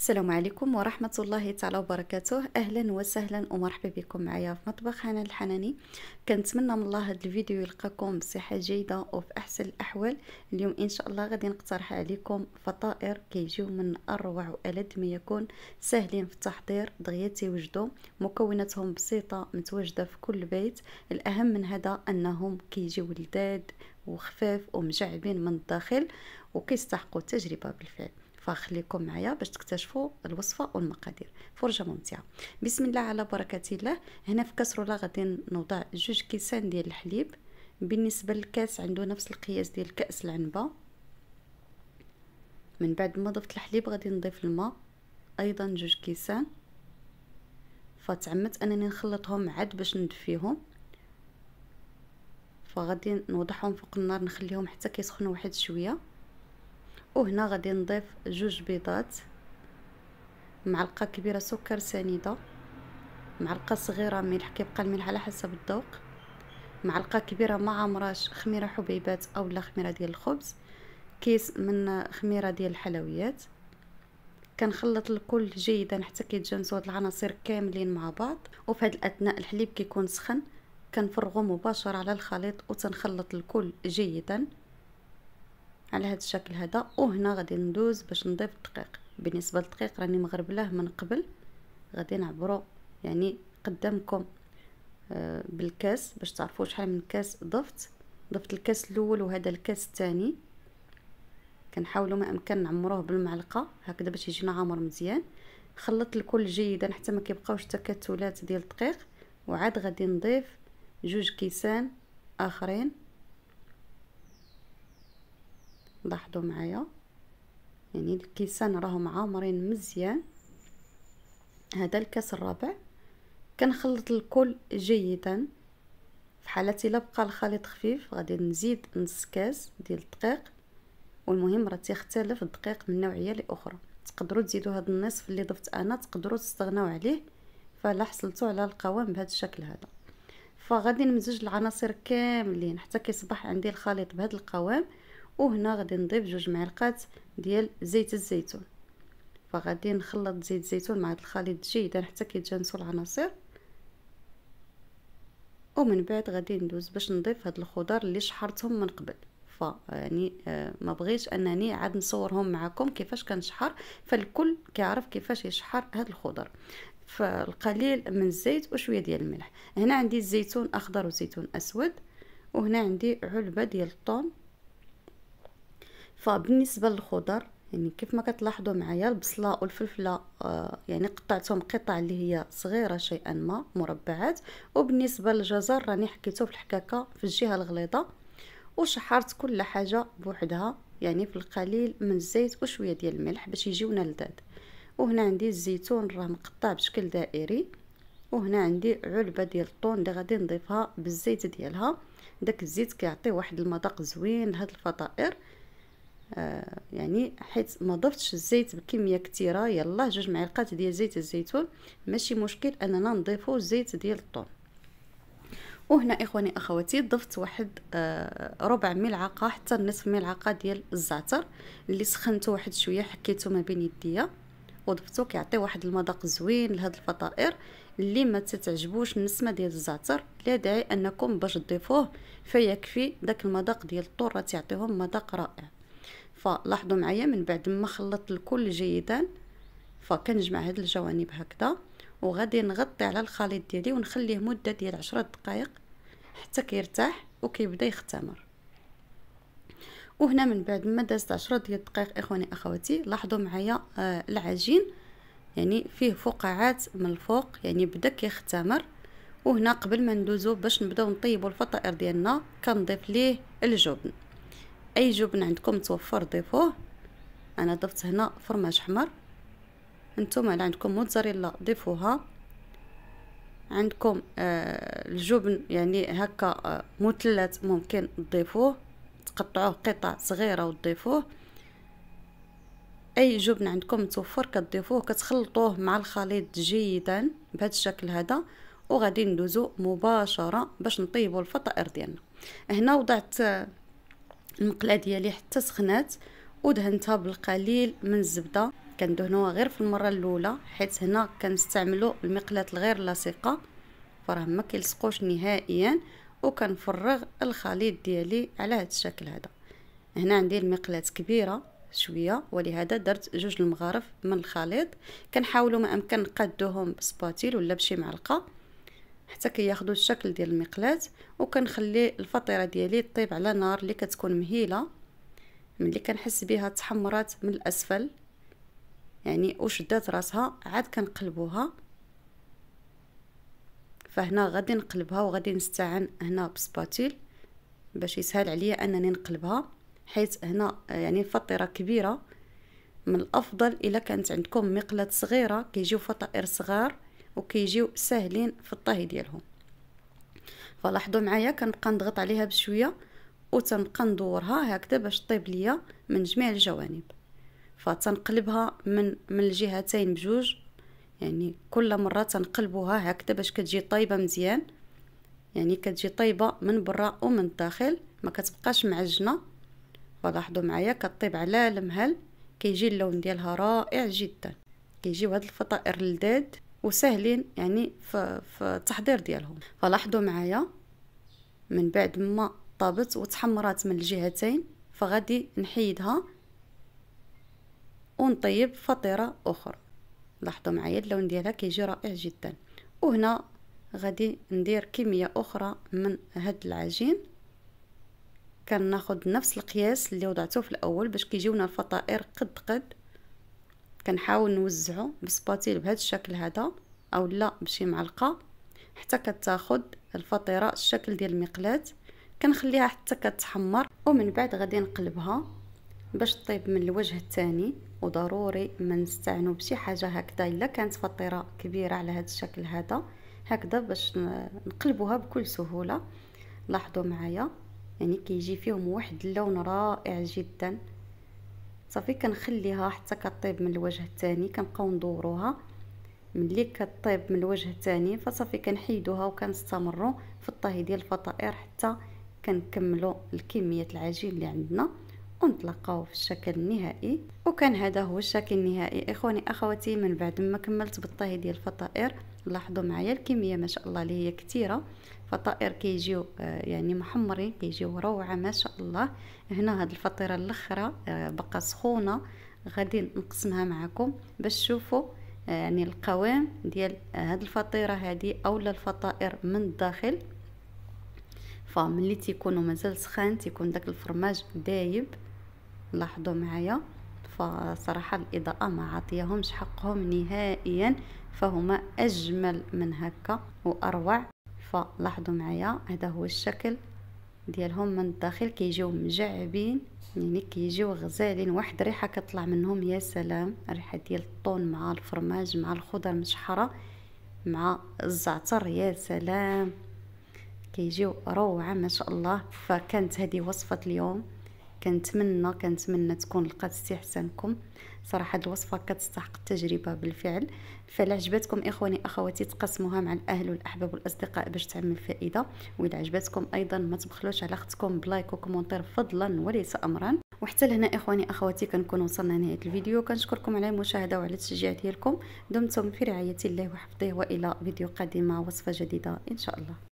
السلام عليكم ورحمة الله تعالى وبركاته أهلا وسهلا ومرحبا بكم معايا في مطبخ هنا الحناني كنتمنى من الله هذا الفيديو يلقاكم بصحة جيدة وفي أحسن الأحوال اليوم إن شاء الله غادي نقترح عليكم فطائر كيجيو من أروع وألد ما يكون سهلين في التحضير دغيا تيوجدوا مكوناتهم بسيطة متواجدة في كل بيت الأهم من هذا أنهم كيجيو لذاذ وخفاف ومجعبين من الداخل وكيستحقوا التجربة بالفعل فخليكم معايا باش تكتشفوا الوصفه والمقادير فرجه ممتعه بسم الله على بركه الله هنا في كسروله غادي نوضع جوج كيسان ديال الحليب بالنسبه للكاس عنده نفس القياس ديال كاس العنبه من بعد ما ضفت الحليب غادي نضيف الماء ايضا جوج كيسان فتعمدت انني نخلطهم عاد باش ندفيهم فغادي نوضعهم فوق النار نخليهم حتى كيسخنوا واحد شويه وهنا غادي نضيف جوج بيضات معلقه كبيره سكر سنيده معلقه صغيره ملح كيبقى الملح على حسب الذوق معلقه كبيره ما عمراش خميره حبيبات اولا خميره ديال الخبز كيس من خميره ديال الحلويات كنخلط الكل جيدا حتى كيتجانسوا هاد العناصر كاملين مع بعض وفي هاد الاثناء الحليب كيكون سخن كنفرغو مباشره على الخليط وتنخلط الكل جيدا على هذا الشكل هذا وهنا غادي ندوز باش نضيف الدقيق بالنسبه للدقيق راني مغربلاه من قبل غادي نعبرو يعني قدامكم آه بالكاس باش تعرفوا شحال من كاس ضفت ضفت الكاس الاول وهذا الكاس الثاني كنحاولوا ما امكن نعمروه بالمعلقه هكذا باش يجينا عامر مزيان خلطت الكل جيدا حتى ما كيبقاوش تكتلات ديال الدقيق وعاد غادي نضيف جوج كيسان اخرين لاحظوا معايا يعني الكيسان راهم عامرين مزيان هذا الكاس الرابع كنخلط الكل جيدا في حالة الا بقى الخليط خفيف غادي نزيد نص كاس ديال الدقيق والمهم راه تيختلف الدقيق من نوعيه لاخرى تقدروا تزيدوا هذا النصف اللي ضفت انا تقدروا تستغناو عليه فلا حصلتوا على القوام بهذا الشكل هذا فغادي نمزج العناصر كاملين حتى كيصبح عندي الخليط بهذا القوام وهنا غادي نضيف جوج معلقات ديال زيت الزيتون فغادي نخلط زيت الزيتون مع هذا الخليط جيدا حتى كيتجانسوا العناصر ومن بعد غادي ندوز باش نضيف هاد الخضر اللي شحرتهم من قبل ف يعني آه، ما بغيتش انني عاد نصورهم معكم كيفاش كنشحر فالكل كيعرف كيفاش يشحر هاد الخضر فالقليل من الزيت وشويه ديال الملح هنا عندي الزيتون اخضر وزيتون اسود وهنا عندي علبه ديال الطون فبالنسبه للخضر يعني كيف ما كتلاحظوا معايا البصله والفلفله آه، يعني قطعتهم قطع اللي هي صغيره شيئا ما مربعات وبالنسبه للجزر راني حكيته في الحكاكه في الجهه الغليظه وشحرت كل حاجه بوحدها يعني في القليل من الزيت وشويه ديال الملح باش يجيونا لذاذ وهنا عندي الزيتون راه مقطع بشكل دائري وهنا عندي علبه ديال الطون اللي غادي نضيفها بالزيت ديالها داك الزيت كيعطي واحد المذاق زوين لهاد الفطائر آه، يعني حيت ما ضفتش الزيت بكميه كثيره يلا جوج معلقات ديال زيت الزيتون ماشي مشكل اننا نضيفو الزيت ديال الطون وهنا اخواني اخواتي ضفت واحد آه، ربع ملعقه حتى نصف ملعقه ديال الزعتر اللي سخنته واحد شويه حكيته ما بين يديا وضفتو كيعطي واحد المذاق زوين لهاد الفطائر اللي ما تتعجبوش النسمه ديال الزعتر لا داعي انكم باش تضيفوه فيكفي داك المذاق ديال الطور تيعطيهم مذاق رائع فلاحظوا معايا من بعد ما خلطت الكل جيدا فكنجمع هاد الجوانب هكذا وغادي نغطي على الخليط ديالي ونخليه مده ديال عشرة دقائق حتى كيرتاح وكيبدا يختمر وهنا من بعد ما دازت عشرة ديال الدقائق اخواني اخواتي لاحظوا معايا آه، العجين يعني فيه فقاعات من الفوق يعني بدا كيختمر وهنا قبل ما ندوزو باش نبداو نطيبو الفطائر ديالنا كنضيف ليه الجبن اي جبن عندكم متوفر ضيفوه انا ضفت هنا فرماج حمر نتوما على عندكم موتزاريلا ضيفوها عندكم آه الجبن يعني هكا آه مثلث ممكن تضيفوه تقطعوه قطع صغيره وتضيفوه اي جبن عندكم متوفر كتضيفوه كتخلطوه مع الخليط جيدا بهذا الشكل هذا وغادي ندوزو مباشره باش نطيبوا الفطائر ديالنا هنا وضعت آه المقله ديالي حتى سخنات ودهنتها بالقليل من الزبده كندهنوها غير في المره الاولى حيت هنا كنستعملوا المقلات الغير لاصقه فراه ما كيلصقوش نهائيا وكنفرغ الخليط ديالي على هذا الشكل هذا هنا عندي المقلات كبيره شويه ولهذا درت جوج المغارف من الخليط كنحاولوا ما امكن نقادوهم بسباتيل ولا بشي معلقه حتى كياخذوا الشكل ديال المقلاة وكنخلي الفطيره ديالي طيب على نار اللي كتكون مهيله ملي كنحس بها تحمرات من الاسفل يعني وشدات راسها عاد كنقلبوها فهنا غادي نقلبها وغادي نستعن هنا بسباتيل باش يسهل عليا انني نقلبها حيت هنا يعني الفطيره كبيره من الافضل الا كانت عندكم مقلاه صغيره كيجيو فطائر صغار وكيجيو ساهلين في الطهي ديالهم فلاحظوا معايا كنبقى نضغط عليها بشويه وتنبقى ندورها هكذا باش طيب ليا من جميع الجوانب فتنقلبها من من الجهتين بجوج يعني كل مره تنقلبوها هكذا باش كتجي طايبه مزيان يعني كتجي طايبه من برا ومن الداخل ما كتبقاش معجنه فلاحظوا معايا كطيب على المهل كيجي اللون ديالها رائع جدا كيجيو هاد الفطائر اللذاذ وسهلين يعني في التحضير ديالهم فلاحظوا معايا من بعد ما طابت وتحمرات من الجهتين فغادي نحيدها ونطيب فطيره اخرى لاحظوا معايا اللون ديالها كيجي رائع جدا وهنا غادي ندير كميه اخرى من هاد العجين كناخذ نفس القياس اللي وضعته في الاول باش كيجيونا الفطائر قد قد كنحاول نوزعو بسباتيل بهذا الشكل هذا او لا بشي معلقه حتى كتاخد الفطيره الشكل ديال المقلاه كنخليها حتى كتحمر ومن بعد غادي نقلبها باش طيب من الوجه الثاني وضروري ما نستعنو بشي حاجه هكذا الا كانت فطيره كبيره على هذا الشكل هذا هكذا باش نقلبوها بكل سهوله لاحظوا معايا يعني كيجي كي فيهم واحد اللون رائع جدا صافي كنخليها حتى كطيب من الوجه الثاني كنبقاو ندوروها ملي كطيب من الوجه الثاني فصافي كنحيدوها وكنستمروا في الطهي ديال الفطائر حتى كنكملوا الكميه العجين اللي عندنا ونطلقوه في الشكل النهائي وكان هذا هو الشكل النهائي اخواني اخواتي من بعد ما كملت بالطهي ديال الفطائر لاحظوا معايا الكميه ما شاء الله اللي هي كثيره فطائر كيجيو آه، يعني محمرين كيجيو روعه ما شاء الله هنا هاد الفطيره الاخرى آه، بقى سخونه غادي نقسمها معكم باش تشوفوا آه، يعني القوام ديال هاد الفطيره هذه اولا الفطائر من الداخل فملي تيكونوا مازال سخان تيكون داك الفرماج دايب لاحظوا معايا فصراحه الاضاءه ما عطيهمش حقهم نهائيا فهما اجمل من هكا واروع فلاحظوا معايا هذا هو الشكل ديالهم من الداخل كيجيو مجعبين يعني كيجيو غزالين واحد الريحه كطلع منهم يا سلام ريحه ديال الطون مع الفرماج مع الخضر مشحره مع الزعتر يا سلام كيجيو روعه ما شاء الله فكانت هذه وصفه اليوم كنتمنى كنتمنى تكون لقات استحسانكم صراحه هاد الوصفه كتستحق التجربه بالفعل فلا عجبتكم اخواني اخواتي تقسموها مع الاهل والاحباب والاصدقاء باش تعمل فائده واذا عجبتكم ايضا ما تبخلوش على اختكم بلايك وكومونتير فضلا وليس امرا وحتى لهنا اخواني اخواتي كنكون وصلنا لنهايه الفيديو كنشكركم على المشاهده وعلى التشجيع ديالكم دمتم في رعايه الله وحفظه والى فيديو قادمه وصفه جديده ان شاء الله